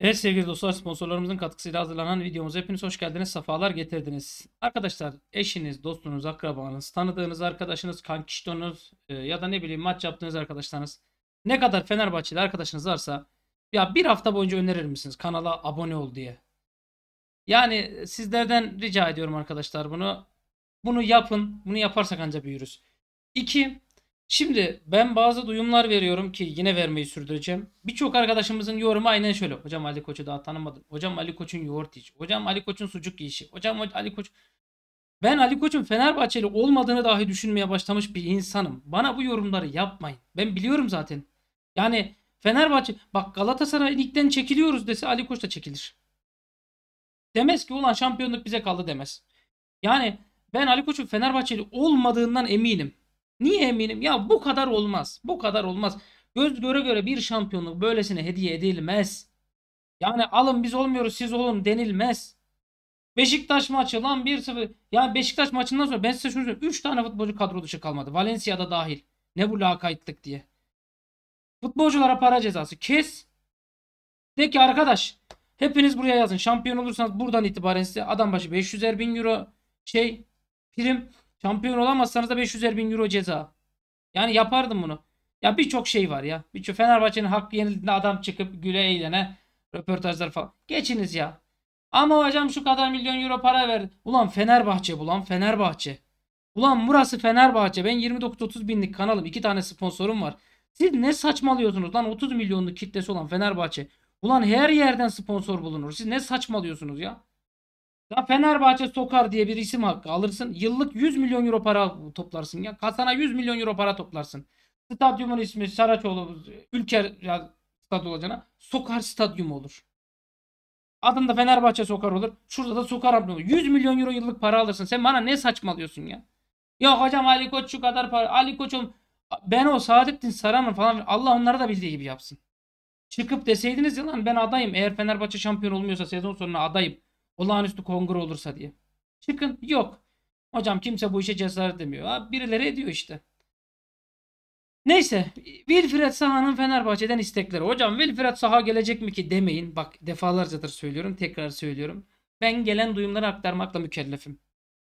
Evet sevgili dostlar sponsorlarımızın katkısıyla hazırlanan videomuza hepiniz hoş geldiniz. Safalar getirdiniz. Arkadaşlar eşiniz, dostunuz, akrabanız, tanıdığınız arkadaşınız, kankiştonuz e, ya da ne bileyim maç yaptığınız arkadaşlarınız. Ne kadar Fenerbahçeli arkadaşınız varsa ya bir hafta boyunca önerir misiniz kanala abone ol diye. Yani sizlerden rica ediyorum arkadaşlar bunu. Bunu yapın. Bunu yaparsak ancak büyürüz. İki, Şimdi ben bazı duyumlar veriyorum ki yine vermeyi sürdüreceğim. Birçok arkadaşımızın yorumu aynen şöyle. Hocam Ali Koç'u daha tanımadım. Hocam Ali Koç'un yoğurt işi. Hocam Ali Koç'un sucuk işi. Hocam Ali Koç... Ben Ali Koç'un Fenerbahçeli olmadığını dahi düşünmeye başlamış bir insanım. Bana bu yorumları yapmayın. Ben biliyorum zaten. Yani Fenerbahçe bak Galatasaray ligden çekiliyoruz dese Ali Koç da çekilir. Demez ki ulan şampiyonluk bize kaldı demez. Yani ben Ali Koç'un Fenerbahçeli olmadığından eminim. Niye eminim? Ya bu kadar olmaz. Bu kadar olmaz. Göz göre göre bir şampiyonluk böylesine hediye edilmez. Yani alın biz olmuyoruz siz olun denilmez. Beşiktaş maçı lan 1-0. Ya Beşiktaş maçından sonra ben size şunu söyleyeyim. 3 tane futbolcu kadro dışı kalmadı. Valencia'da dahil. Ne bu lakaytlık diye. Futbolculara para cezası. Kes. De ki arkadaş hepiniz buraya yazın. Şampiyon olursanız buradan itibaren size adam başı 500'er bin euro şey prim. Şampiyon olamazsanız da 500'er bin euro ceza. Yani yapardım bunu. Ya birçok şey var ya. Birçok Fenerbahçe'nin hakkı yenildiğinde adam çıkıp güle eğlene röportajlar falan. Geçiniz ya. Ama hocam şu kadar milyon euro para ver. Ulan Fenerbahçe ulan Fenerbahçe. Ulan burası Fenerbahçe. Ben 29-30 binlik kanalım. iki tane sponsorum var. Siz ne saçmalıyorsunuz lan 30 milyonluk kitlesi olan Fenerbahçe. Ulan her yerden sponsor bulunur. Siz ne saçmalıyorsunuz ya? Ya Fenerbahçe sokar diye bir isim hakkı alırsın. Yıllık 100 milyon euro para toplarsın ya. Kasana 100 milyon euro para toplarsın. Stadyumun ismi Saraçoğlu Ülker ya, stadyum olacağına Sokar Stadyum olur. Adında Fenerbahçe Sokar olur. Şurada da Sokar abone olur. 100 milyon euro yıllık para alırsın. Sen bana ne saçmalıyorsun ya? Yok hocam Ali Koç şu kadar para. Ali Koç'un ben o Saadettin Saran'ın falan Allah onları da bildiği gibi yapsın. Çıkıp deseydiniz ya lan ben adayım. Eğer Fenerbahçe şampiyon olmuyorsa sezon sonuna adayım. Olağanüstü kongre olursa diye. Çıkın. Yok. Hocam kimse bu işe cesaret demiyor. Abi birileri ediyor işte. Neyse. Wilfred Saha'nın Fenerbahçe'den istekleri. Hocam Wilfred Saha gelecek mi ki demeyin. Bak defalarcadır söylüyorum. Tekrar söylüyorum. Ben gelen duyumları aktarmakla mükellefim.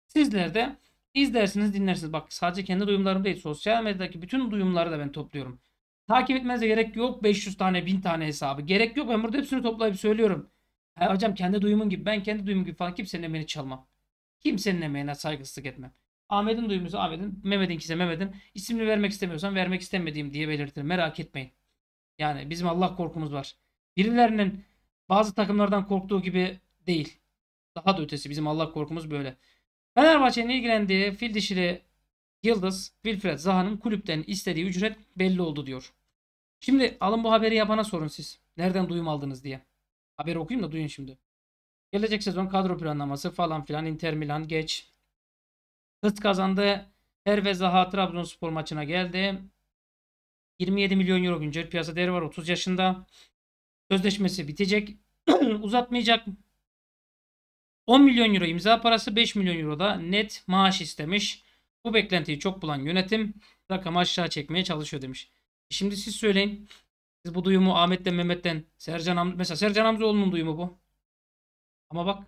Sizler de İzlersiniz dinlersiniz. Bak sadece kendi duyumlarım değil. Sosyal medyadaki bütün duyumları da ben topluyorum. Takip etmenize gerek yok 500 tane 1000 tane hesabı. Gerek yok ben burada hepsini toplayıp söylüyorum. E, hocam kendi duyumun gibi ben kendi duyumum gibi falan kimsenin emeğini çalmam. Kimsenin emeğine saygısızlık etmem. Ahmet'in duyumuzu Ahmet'in, Mehmet'inkise Mehmet'in. İsimli vermek istemiyorsan vermek istemediğim diye belirtirim. Merak etmeyin. Yani bizim Allah korkumuz var. Birilerinin bazı takımlardan korktuğu gibi değil. Daha da ötesi bizim Allah korkumuz böyle. Fenerbahçe'nin ilgilendiği fil dişili Yıldız, Wilfred Zaha'nın kulüpten istediği ücret belli oldu diyor. Şimdi alın bu haberi yapana sorun siz. Nereden duyum aldınız diye. Haberi okuyayım da duyun şimdi. Gelecek sezon kadro planlaması falan filan Inter Milan geç. Hız kazandı. Her ve Zaha Trabzonspor maçına geldi. 27 milyon euro güncel piyasa değeri var. 30 yaşında. Sözleşmesi bitecek. Uzatmayacak. 10 milyon euro imza parası 5 milyon euro da net maaş istemiş. Bu beklentiyi çok bulan yönetim rakamı aşağı çekmeye çalışıyor demiş. Şimdi siz söyleyin. Siz bu duyumu Ahmet'ten Mehmet'ten Sercan Ham mesela Sercan Hamzoğlu'nun duyumu bu. Ama bak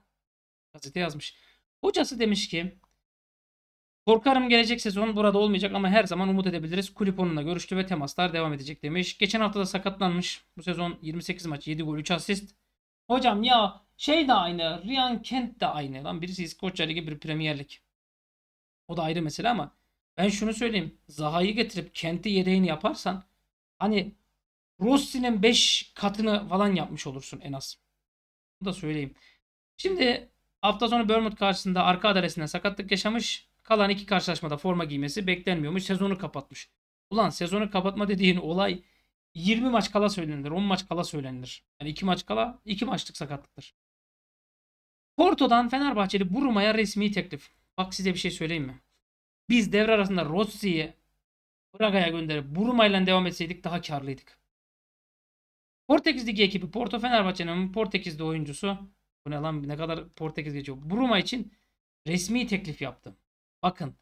gazete yazmış. Hocası demiş ki Korkarım gelecek sezon burada olmayacak ama her zaman umut edebiliriz. Kulüp onunla görüştü ve temaslar devam edecek demiş. Geçen hafta da sakatlanmış. Bu sezon 28 maç 7 gol 3 asist. Hocam ya şey de aynı. Ryan Kent de aynı. Lan birisi İskoçya Ligi bir Premier Lig. O da ayrı mesele ama ben şunu söyleyeyim. Zaha'yı getirip Kent'i yedeğini yaparsan hani Rossi'nin 5 katını falan yapmış olursun en az. Bunu da söyleyeyim. Şimdi hafta sonu Bournemouth karşısında arka adresinden sakatlık yaşamış. Kalan iki karşılaşmada forma giymesi beklenmiyormuş. Sezonu kapatmış. Ulan sezonu kapatma dediğin olay 20 maç kala söylenir. 10 maç kala söylenir. Yani 2 maç kala 2 maçlık sakatlıktır. Porto'dan Fenerbahçeli Buruma'ya resmi teklif. Bak size bir şey söyleyeyim mi? Biz devre arasında Rossi'yi Braga'ya gönderip Burumayla devam etseydik daha karlıydık. Portekiz ekibi Porto Fenerbahçe'nin Portekizli oyuncusu bu ne lan ne kadar Portekiz geçiyor. Buruma için resmi teklif yaptı. Bakın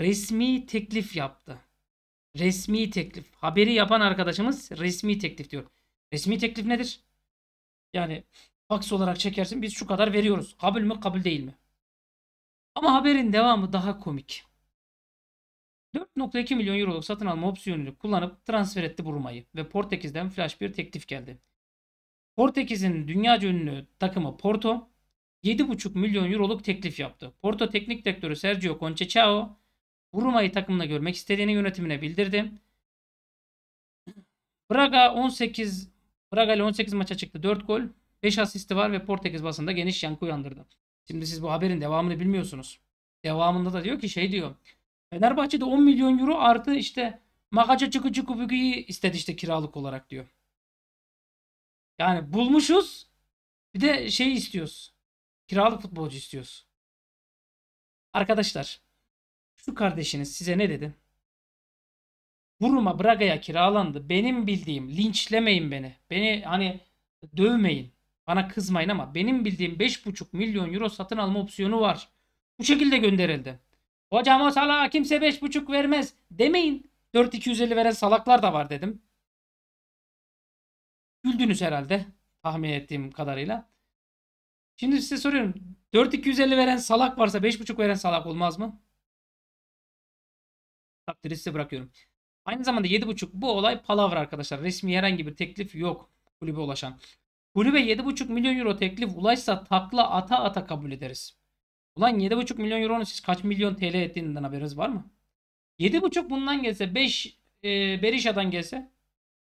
resmi teklif yaptı. Resmi teklif. Haberi yapan arkadaşımız resmi teklif diyor. Resmi teklif nedir? Yani faks olarak çekersin biz şu kadar veriyoruz. Kabul mü kabul değil mi? Ama haberin devamı daha komik. 4.2 milyon euroluk satın alma opsiyonunu kullanıp transfer etti Burmayı ve Portekiz'den flash bir teklif geldi. Portekiz'in dünya ünlü takımı Porto 7.5 milyon euroluk teklif yaptı. Porto teknik direktörü Sergio Conceição Burmayı takımına görmek istediğini yönetimine bildirdi. Braga 18 Braga ile 18 maça çıktı. 4 gol. 5 asisti var ve Portekiz basında geniş yankı uyandırdı. Şimdi siz bu haberin devamını bilmiyorsunuz. Devamında da diyor ki şey diyor. Fenerbahçe'de 10 milyon euro artı işte Makaca çıkı çıkı büküyü istedi işte kiralık olarak diyor. Yani bulmuşuz bir de şey istiyoruz. Kiralık futbolcu istiyoruz. Arkadaşlar şu kardeşiniz size ne dedi? Buruma Braga'ya kiralandı. Benim bildiğim linçlemeyin beni. Beni hani dövmeyin. Bana kızmayın ama benim bildiğim 5,5 milyon euro satın alma opsiyonu var. Bu şekilde gönderildi. Hocam o salağa kimse 5,5 vermez demeyin. 4,250 veren salaklar da var dedim. Güldünüz herhalde tahmin ettiğim kadarıyla. Şimdi size soruyorum. 4,250 veren salak varsa 5,5 veren salak olmaz mı? Takdiri size bırakıyorum. Aynı zamanda 7,5 bu olay palavra arkadaşlar. Resmi herhangi bir teklif yok kulübe ulaşan. Kulübe 7,5 milyon euro teklif ulaşsa takla ata ata kabul ederiz. Ulan 7,5 milyon euronun siz kaç milyon TL ettiğinden haberiniz var mı? 7,5 bundan gelse 5 e, Berisha'dan gelse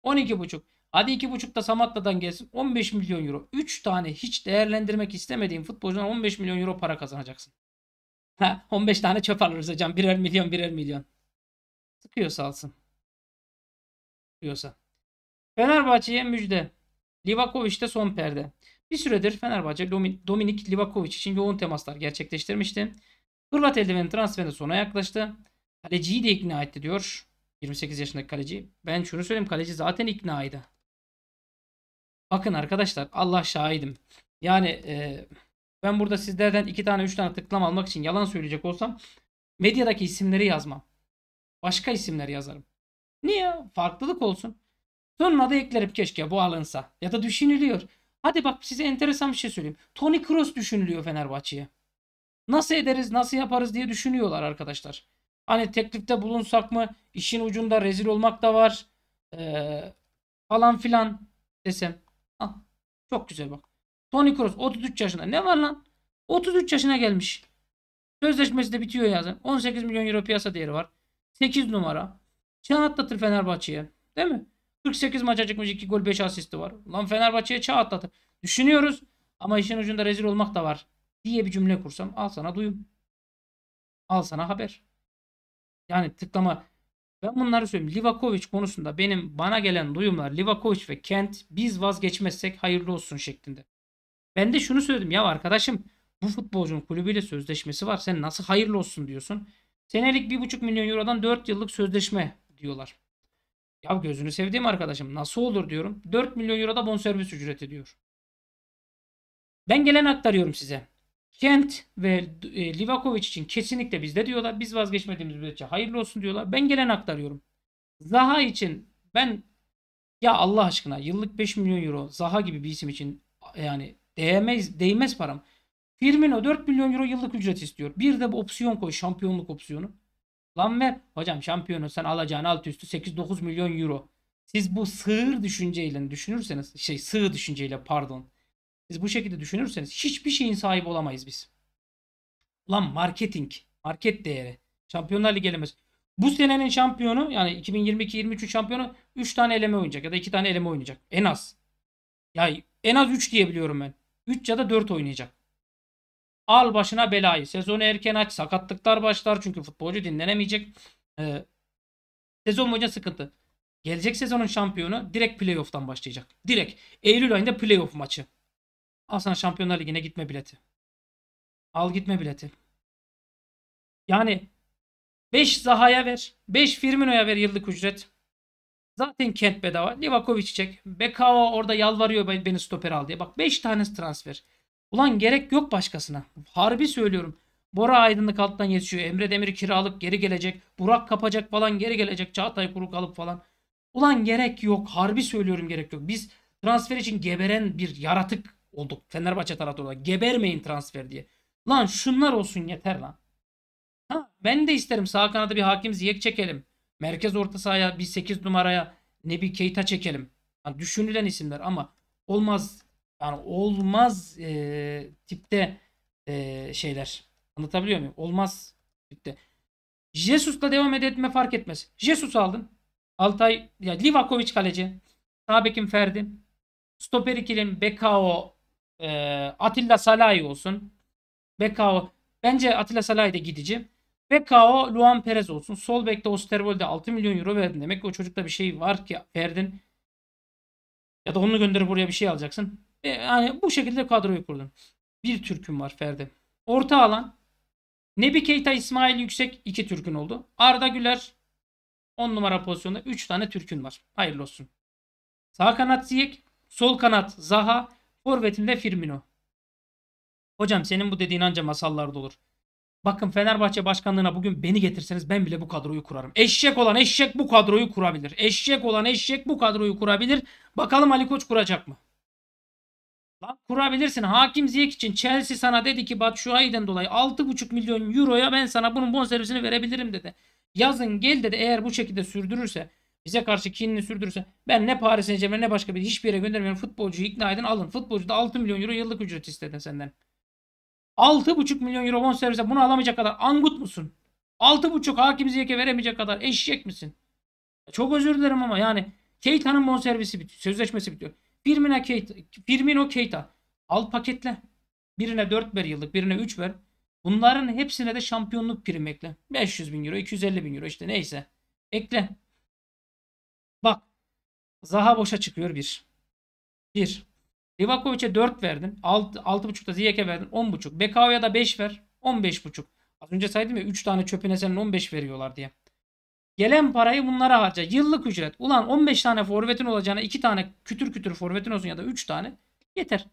12,5 hadi 2,5 da Samatta'dan gelsin 15 milyon euro. 3 tane hiç değerlendirmek istemediğin futbolcudan 15 milyon euro para kazanacaksın. Ha, 15 tane çöp alırız hocam. Birer milyon birer milyon. Sıkıyorsa alsın. Sıkıyorsa. Fenerbahçe'ye müjde. Livakovic de son perde. Bir süredir Fenerbahçe Dominik Livakovic için yoğun temaslar gerçekleştirmişti. Hırvat eldivenin transferinde sona yaklaştı. Kaleciyi de ikna etti diyor. 28 yaşındaki kaleci. Ben şunu söyleyeyim kaleci zaten iknaydı. Bakın arkadaşlar Allah şahidim. Yani e, ben burada sizlerden iki tane üç tane tıklama almak için yalan söyleyecek olsam medyadaki isimleri yazmam. Başka isimler yazarım. Niye? Farklılık olsun. Sonra da eklenip keşke bu alınsa. Ya da düşünülüyor. Hadi bak size enteresan bir şey söyleyeyim. Tony Kroos düşünülüyor Fenerbahçe'ye. Nasıl ederiz, nasıl yaparız diye düşünüyorlar arkadaşlar. Hani teklifte bulunsak mı? İşin ucunda rezil olmak da var. Ee, falan filan desem. Ah, Çok güzel bak. Tony Kroos 33 yaşında. Ne var lan? 33 yaşına gelmiş. Sözleşmesi de bitiyor yazın. 18 milyon euro piyasa değeri var. 8 numara. Çan atlatır Fenerbahçe'ye. Değil mi? 48 maça çıkmış 2 gol 5 asisti var. Lan Fenerbahçe'ye çağ atlatır. Düşünüyoruz ama işin ucunda rezil olmak da var diye bir cümle kursam al sana duyum. Al sana haber. Yani tıklama. Ben bunları söyleyeyim. Livakovic konusunda benim bana gelen duyumlar Livakovic ve Kent biz vazgeçmezsek hayırlı olsun şeklinde. Ben de şunu söyledim ya arkadaşım bu futbolcunun kulübüyle sözleşmesi var. Sen nasıl hayırlı olsun diyorsun. Senelik 1,5 milyon eurodan 4 yıllık sözleşme diyorlar. Ya gözünü sevdiğim arkadaşım nasıl olur diyorum. 4 milyon euro da bonservis ücreti diyor. Ben gelen aktarıyorum size. Kent ve e, Livakovic için kesinlikle bizde diyorlar. Biz vazgeçmediğimiz müddetçe hayırlı olsun diyorlar. Ben gelen aktarıyorum. Zaha için ben ya Allah aşkına yıllık 5 milyon euro Zaha gibi bir isim için yani değmez, değmez param. Firmino 4 milyon euro yıllık ücret istiyor. Bir de bu opsiyon koy şampiyonluk opsiyonu. Lan ver. Hocam şampiyonu sen alacağın alt üstü 8-9 milyon euro. Siz bu sığır düşünceyle düşünürseniz şey sığ düşünceyle pardon. Siz bu şekilde düşünürseniz hiçbir şeyin sahibi olamayız biz. Lan marketing. Market değeri. Şampiyonlar Ligi Bu senenin şampiyonu yani 2022-23 şampiyonu 3 tane eleme oynayacak ya da 2 tane eleme oynayacak. En az. Yani en az 3 diyebiliyorum ben. 3 ya da 4 oynayacak. Al başına belayı. Sezonu erken aç. Sakatlıklar başlar. Çünkü futbolcu dinlenemeyecek. Ee, sezon boyunca sıkıntı. Gelecek sezonun şampiyonu direkt playoff'tan başlayacak. Direkt. Eylül ayında playoff maçı. Al sana Şampiyonlar Ligi'ne gitme bileti. Al gitme bileti. Yani 5 Zaha'ya ver. 5 Firmino'ya ver yıllık ücret. Zaten Kent bedava. Livakovic çek. Bekao orada yalvarıyor beni stoper al diye. Bak 5 tane transfer. Ulan gerek yok başkasına. Harbi söylüyorum. Bora Aydınlık alttan yetişiyor. Emre Demir kiralık geri gelecek. Burak kapacak falan geri gelecek. Çağatay kuru kalıp falan. Ulan gerek yok. Harbi söylüyorum gerek yok. Biz transfer için geberen bir yaratık olduk. Fenerbahçe taraftarı olarak. Gebermeyin transfer diye. Lan şunlar olsun yeter lan. Ha, ben de isterim sağ kanada bir hakim ziyek çekelim. Merkez orta sahaya bir 8 numaraya Nebi Keita çekelim. Yani düşünülen isimler ama olmaz yani olmaz e, tipte e, şeyler. Anlatabiliyor muyum? Olmaz tipte. Jesus'la devam etme fark etmez. Jesus aldın. Altay, ya Livakovic kaleci. Sabek'in Ferdi. Stoper ikilin Bekao e, Atilla Salay olsun. Bekao. Bence Atilla Salahi de gidici. Bekao Luan Perez olsun. Sol bekte Osterwold'e 6 milyon euro verdin. Demek ki o çocukta bir şey var ki Ferdin. Ya da onu gönderip buraya bir şey alacaksın. E, yani bu şekilde kadroyu kurdum. Bir Türk'üm var Ferdi. Orta alan Nebi Keita İsmail Yüksek iki Türk'ün oldu. Arda Güler 10 numara pozisyonda 3 tane Türk'ün var. Hayırlı olsun. Sağ kanat Ziyek, sol kanat Zaha, forvetinde Firmino. Hocam senin bu dediğin anca masallarda olur. Bakın Fenerbahçe başkanlığına bugün beni getirseniz ben bile bu kadroyu kurarım. Eşek olan eşek bu kadroyu kurabilir. Eşek olan eşek bu kadroyu kurabilir. Bakalım Ali Koç kuracak mı? Lan kurabilirsin. Hakim ziyek için Chelsea sana dedi ki Batshuayi'den dolayı 6,5 milyon euroya ben sana bunun bonservisini verebilirim dedi. Yazın gel dedi eğer bu şekilde sürdürürse bize karşı kinini sürdürürse ben ne Paris Saint Germain ne başka bir hiçbir yere göndermeyen futbolcuyu ikna edin alın. Futbolcu da 6 milyon euro yıllık ücret istedin senden. 6,5 milyon euro bonservise bunu alamayacak kadar angut musun? 6,5 hakim ziyeke veremeyecek kadar eşek misin? Çok özür dilerim ama yani Keita'nın bonservisi bitiyor. Sözleşmesi bitiyor. Firmino Keita, Firmino Keita. Al paketle. Birine 4 ver yıllık, birine 3 ver. Bunların hepsine de şampiyonluk prim ekle. 500 bin euro, 250 bin euro işte neyse. Ekle. Bak. Zaha boşa çıkıyor 1. 1. Livakovic'e 4 verdin. 6, 6.5'da Ziyek'e verdin. 10.5. Bekao'ya da 5 ver. 15.5. Az önce saydım ya 3 tane çöpüne senin 15 veriyorlar diye. Gelen parayı bunlara harca. Yıllık ücret. Ulan 15 tane forvetin olacağına 2 tane kütür kütür forvetin olsun ya da 3 tane. Yeter.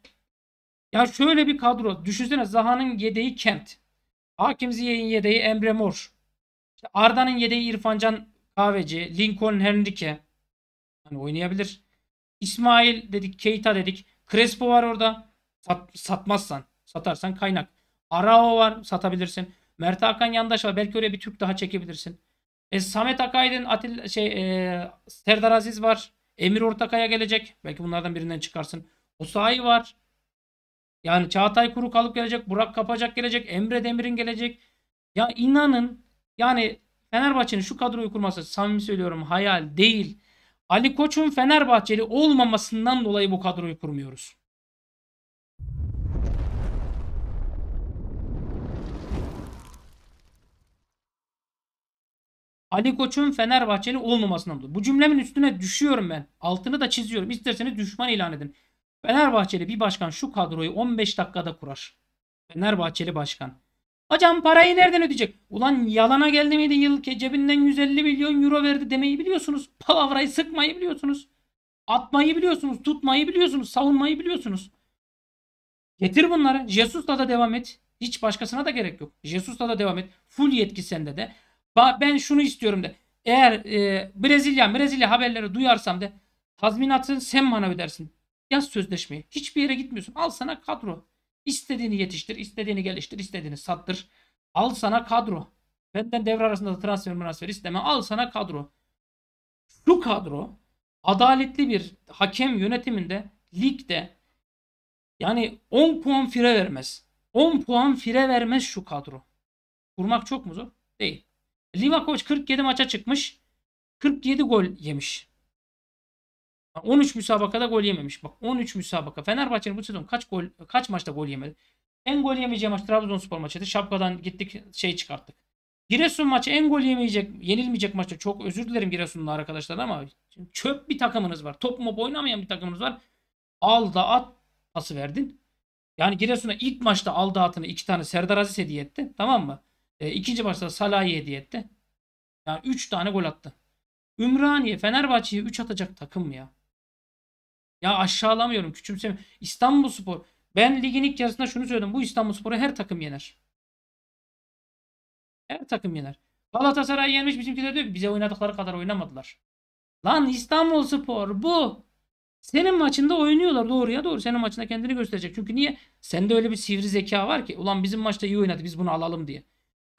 Ya şöyle bir kadro. Düşünsene Zaha'nın yedeği Kent. Hakim Ziyeh'in yedeği Emre Mor. İşte Arda'nın yedeği İrfancan Kahveci. Lincoln Henrique. Hani oynayabilir. İsmail dedik. Keita dedik. Crespo var orada. Sat, satmazsan. Satarsan kaynak. Arao var. Satabilirsin. Mert Hakan Yandaş var. Belki oraya bir Türk daha çekebilirsin. E, Samet Akaydın, Atil, şey, e, Serdar Aziz var. Emir Ortakaya gelecek. Belki bunlardan birinden çıkarsın. Osayi var. Yani Çağatay Kuru kalıp gelecek. Burak Kapacak gelecek. Emre Demir'in gelecek. Ya inanın yani Fenerbahçe'nin şu kadroyu kurması samimi söylüyorum hayal değil. Ali Koç'un Fenerbahçeli olmamasından dolayı bu kadroyu kurmuyoruz. Ali Koç'un Fenerbahçeli olmamasından dolayı. Bu cümlemin üstüne düşüyorum ben. Altını da çiziyorum. İsterseniz düşman ilan edin. Fenerbahçeli bir başkan şu kadroyu 15 dakikada kurar. Fenerbahçeli başkan. Hocam parayı nereden ödeyecek? Ulan yalana geldi miydi yıl cebinden 150 milyon euro verdi demeyi biliyorsunuz. Palavrayı sıkmayı biliyorsunuz. Atmayı biliyorsunuz. Tutmayı biliyorsunuz. Savunmayı biliyorsunuz. Getir bunları. Jesus'la da devam et. Hiç başkasına da gerek yok. Jesus'la da devam et. Full yetki sende de. Ben şunu istiyorum de. Eğer e, Brezilya Brezilya haberleri duyarsam de tazminatı sen bana ödersin. Yaz sözleşmeyi. Hiçbir yere gitmiyorsun. Al sana kadro. İstediğini yetiştir, istediğini geliştir, istediğini sattır. Al sana kadro. Benden devre arasında da transfer transfer isteme. Al sana kadro. Şu kadro adaletli bir hakem yönetiminde ligde yani 10 puan fire vermez. 10 puan fire vermez şu kadro. Kurmak çok mu zor? Değil. Livakovic 47 maça çıkmış. 47 gol yemiş. 13 müsabakada gol yememiş. Bak 13 müsabaka. Fenerbahçe'nin bu sezon kaç gol kaç maçta gol yemedi? En gol yemeyeceği maç Trabzonspor maçıydı. Şapkadan gittik şey çıkarttık. Giresun maçı en gol yemeyecek, yenilmeyecek maçta. Çok özür dilerim Giresun'la arkadaşlar ama çöp bir takımınız var. Top mop oynamayan bir takımınız var. Al da at pası verdin. Yani Giresun'a ilk maçta al da atını iki tane Serdar Aziz hediye etti. Tamam mı? E, ikinci maçta Salah'ı hediye etti. Yani 3 tane gol attı. Ümraniye Fenerbahçe'ye 3 atacak takım mı ya. Ya aşağılamıyorum küçümsemiyorum. İstanbul Spor. Ben ligin ilk yarısında şunu söyledim. Bu İstanbul Spor'u her takım yener. Her takım yener. Galatasaray yenmiş bizimkiler diyor ki bize oynadıkları kadar oynamadılar. Lan İstanbul Spor bu. Senin maçında oynuyorlar doğruya doğru. Senin maçında kendini gösterecek. Çünkü niye? Sende öyle bir sivri zeka var ki. Ulan bizim maçta iyi oynadı biz bunu alalım diye.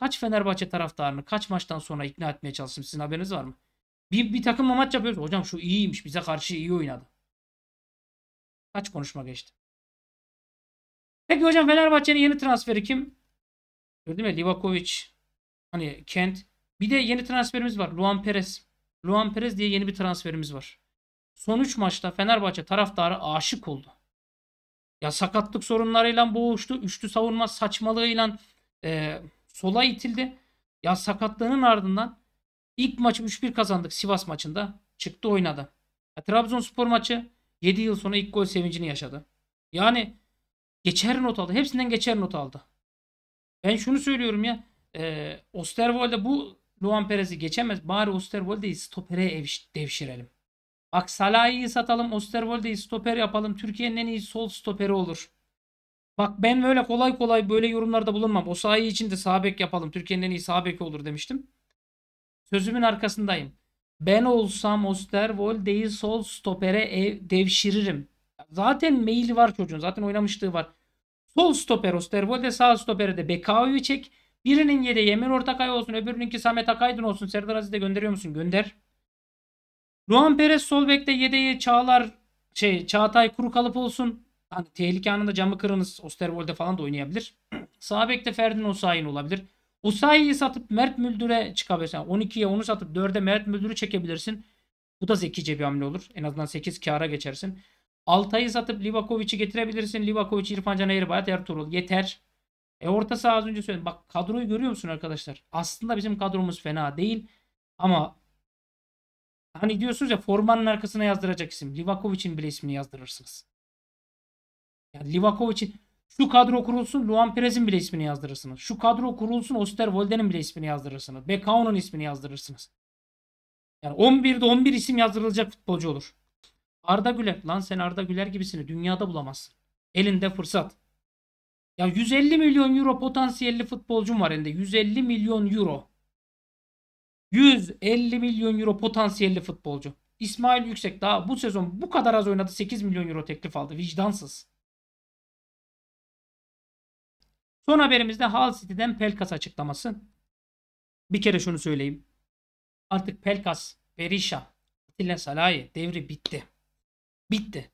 Kaç Fenerbahçe taraftarını kaç maçtan sonra ikna etmeye çalıştım. Sizin haberiniz var mı? Bir, bir takımla maç yapıyoruz. Hocam şu iyiymiş. Bize karşı iyi oynadı. Kaç konuşma geçti. Peki hocam Fenerbahçe'nin yeni transferi kim? Gördün mü? Livakovic. Hani Kent. Bir de yeni transferimiz var. Luan Perez. Luan Perez diye yeni bir transferimiz var. Son 3 maçta Fenerbahçe taraftarı aşık oldu. Ya sakatlık sorunlarıyla boğuştu. Üçlü savunma saçmalığıyla e, sola itildi. Ya sakatlığının ardından ilk maçı 3-1 kazandık Sivas maçında. Çıktı oynadı. Ya, Trabzonspor maçı 7 yıl sonra ilk gol sevincini yaşadı. Yani geçer not aldı. Hepsinden geçer not aldı. Ben şunu söylüyorum ya. E, Osterwold'e bu Luan Perez'i geçemez. Bari Osterwolde'yi stopere devşirelim. Bak Salah'ı satalım. Osterwolde'yi stoper yapalım. Türkiye'nin en iyi sol stoperi olur. Bak ben böyle kolay kolay böyle yorumlarda bulunmam. O sahi için de sabek yapalım. Türkiye'nin en iyi sağ olur demiştim. Sözümün arkasındayım. Ben olsam Osterwolde'yi sol stopere ev, devşiririm. Zaten maili var çocuğun. Zaten oynamışlığı var. Sol stoper Osterwolde sağ stopere de Bekao'yu çek. Birinin yedeği Emir Ortakay olsun. Öbürününki Samet Akaydın olsun. Serdar Aziz'i de gönderiyor musun? Gönder. Ruan Perez sol bekte yedeği Çağlar şey Çağatay Kuru Kalıp olsun. Hani tehlike anında camı kırınız. Osterwold'e falan da oynayabilir. Sağ bekte Ferdin Osayin olabilir. Osayi'yi satıp Mert Müldür'e çıkabilirsin. Yani 12'ye onu satıp 4'e Mert Müldür'ü çekebilirsin. Bu da zekice bir hamle olur. En azından 8 kara geçersin. Altay'ı satıp Livakovic'i getirebilirsin. Livakovic, İrfan Can Bayat, Ertuğrul. Yeter. E orta saha az önce söyledim. Bak kadroyu görüyor musun arkadaşlar? Aslında bizim kadromuz fena değil. Ama hani diyorsunuz ya formanın arkasına yazdıracak isim. Livakovic'in bile ismini yazdırırsınız. Yani Livakov şu kadro kurulsun Luan Perez'in bile ismini yazdırırsınız. Şu kadro kurulsun Osterwolde'nin bile ismini yazdırırsınız. Bekao'nun ismini yazdırırsınız. Yani 11'de 11 isim yazdırılacak futbolcu olur. Arda Güler. Lan sen Arda Güler gibisini dünyada bulamazsın. Elinde fırsat. Ya 150 milyon euro potansiyelli futbolcum var elinde. 150 milyon euro. 150 milyon euro potansiyelli futbolcu. İsmail Yüksek daha bu sezon bu kadar az oynadı 8 milyon euro teklif aldı. Vicdansız. Son haberimizde Hull City'den Pelkas açıklaması. Bir kere şunu söyleyeyim. Artık Pelkas, Berisha, Atilla Salahi devri bitti. Bitti.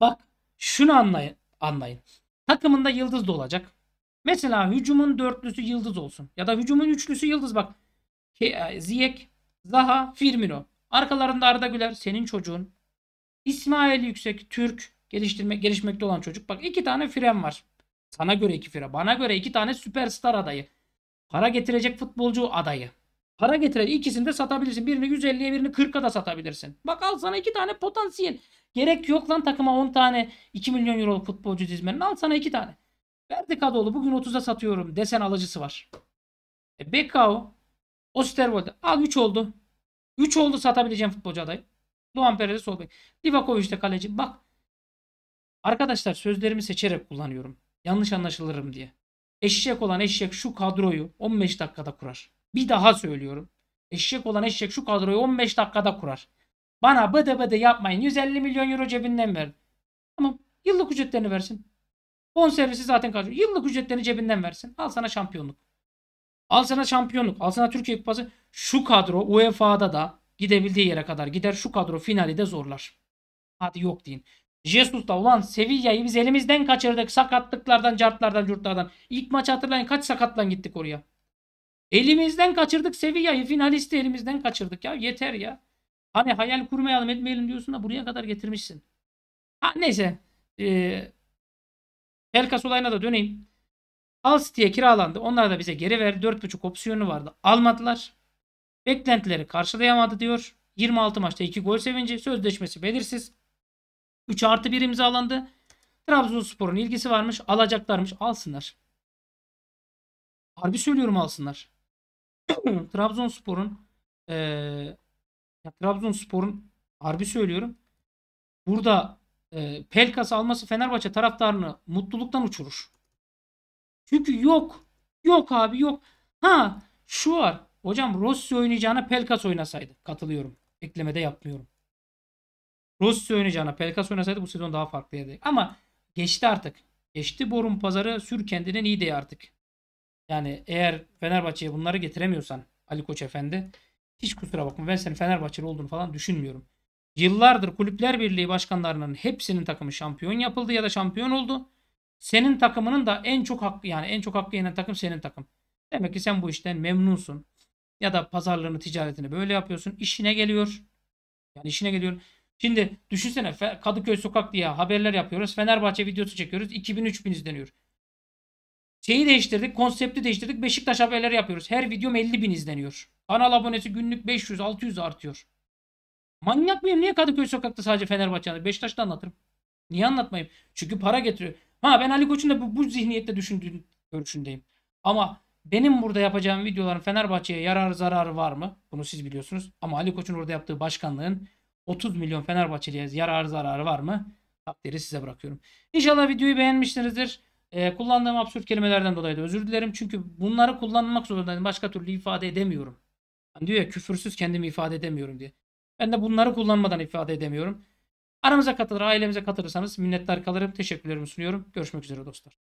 Bak şunu anlayın. anlayın. Takımında yıldız da olacak. Mesela hücumun dörtlüsü yıldız olsun. Ya da hücumun üçlüsü yıldız bak. E, Ziyek, Zaha, Firmino. Arkalarında Arda Güler senin çocuğun. İsmail Yüksek Türk geliştirmek gelişmekte olan çocuk. Bak iki tane fren var. Sana göre iki fire. Bana göre iki tane süperstar adayı. Para getirecek futbolcu adayı. Para getirecek. ikisini de satabilirsin. Birini 150'ye birini 40'a da satabilirsin. Bak al sana iki tane potansiyel. Gerek yok lan takıma 10 tane 2 milyon euro futbolcu dizmenin. Al sana iki tane. Verdi Kadıoğlu bugün 30'a satıyorum desen alıcısı var. E, Bekao Osterwold'e al 3 oldu. 3 oldu satabileceğim futbolcu adayı. Doğan Pereira sol bek. Livakovic de kaleci. Bak arkadaşlar sözlerimi seçerek kullanıyorum. Yanlış anlaşılırım diye. Eşek olan eşek şu kadroyu 15 dakikada kurar. Bir daha söylüyorum. Eşek olan eşek şu kadroyu 15 dakikada kurar. Bana bıdı bıdı yapmayın. 150 milyon euro cebinden verin. Tamam. Yıllık ücretlerini versin. Bonservisi zaten kalıyor. Yıllık ücretlerini cebinden versin. Al sana şampiyonluk. Al sana şampiyonluk. Al sana Türkiye Kupası. Şu kadro UEFA'da da gidebildiği yere kadar gider. Şu kadro finali de zorlar. Hadi yok deyin. Jesus'ta ulan Sevilla'yı biz elimizden kaçırdık. Sakatlıklardan, cartlardan, curtlardan. İlk maçı hatırlayın kaç sakatlan gittik oraya. Elimizden kaçırdık Sevilla'yı. Finalisti elimizden kaçırdık ya. Yeter ya. Hani hayal kurmayalım etmeyelim diyorsun da buraya kadar getirmişsin. Ha neyse. Ee, Pelkas olayına da döneyim. Al City'ye kiralandı. Onlar da bize geri verdi. 4.5 opsiyonu vardı. Almadılar. Beklentileri karşılayamadı diyor. 26 maçta 2 gol sevinci. Sözleşmesi belirsiz. 3 artı 1 imzalandı. Trabzonspor'un ilgisi varmış. Alacaklarmış. Alsınlar. Harbi söylüyorum alsınlar. Trabzonspor'un e, Trabzonspor'un harbi söylüyorum burada e, Pelkas alması Fenerbahçe taraftarını mutluluktan uçurur. Çünkü yok. Yok abi yok. Ha şu var. Hocam Rossi oynayacağına Pelkas oynasaydı. Katılıyorum. Eklemede yapmıyorum. Rossi oynayacağına Pelkas oynasaydı bu sezon daha farklıydı. Ama geçti artık. Geçti Borun pazarı sür kendinin iyi diye artık. Yani eğer Fenerbahçe'ye bunları getiremiyorsan Ali Koç Efendi hiç kusura bakma ben senin Fenerbahçeli olduğunu falan düşünmüyorum. Yıllardır Kulüpler Birliği başkanlarının hepsinin takımı şampiyon yapıldı ya da şampiyon oldu. Senin takımının da en çok hakkı yani en çok hakkı yenen takım senin takım. Demek ki sen bu işten memnunsun. Ya da pazarlığını, ticaretini böyle yapıyorsun. İşine geliyor. Yani işine geliyor. Şimdi düşünsene Kadıköy Sokak diye haberler yapıyoruz. Fenerbahçe videosu çekiyoruz. 2000-3000 izleniyor. Şeyi değiştirdik. Konsepti değiştirdik. Beşiktaş haberleri yapıyoruz. Her videom 50 bin izleniyor. Kanal abonesi günlük 500-600 artıyor. Manyak mıyım? Niye Kadıköy Sokak'ta sadece Fenerbahçe anlatırım? Beşiktaş'ta anlatırım. Niye anlatmayayım? Çünkü para getiriyor. Ha ben Ali Koç'un da bu, bu zihniyette düşündüğüm görüşündeyim. Ama benim burada yapacağım videoların Fenerbahçe'ye yarar zararı var mı? Bunu siz biliyorsunuz. Ama Ali Koç'un orada yaptığı başkanlığın 30 milyon Fenerbahçeli'ye yarar zararı var mı? Takdiri size bırakıyorum. İnşallah videoyu beğenmişsinizdir. Ee, kullandığım absürt kelimelerden dolayı da özür dilerim. Çünkü bunları kullanmak zorundayım. Başka türlü ifade edemiyorum. Hani diyor ya küfürsüz kendimi ifade edemiyorum diye. Ben de bunları kullanmadan ifade edemiyorum. Aramıza katılır, ailemize katılırsanız minnettar kalırım. Teşekkürlerimi sunuyorum. Görüşmek üzere dostlar.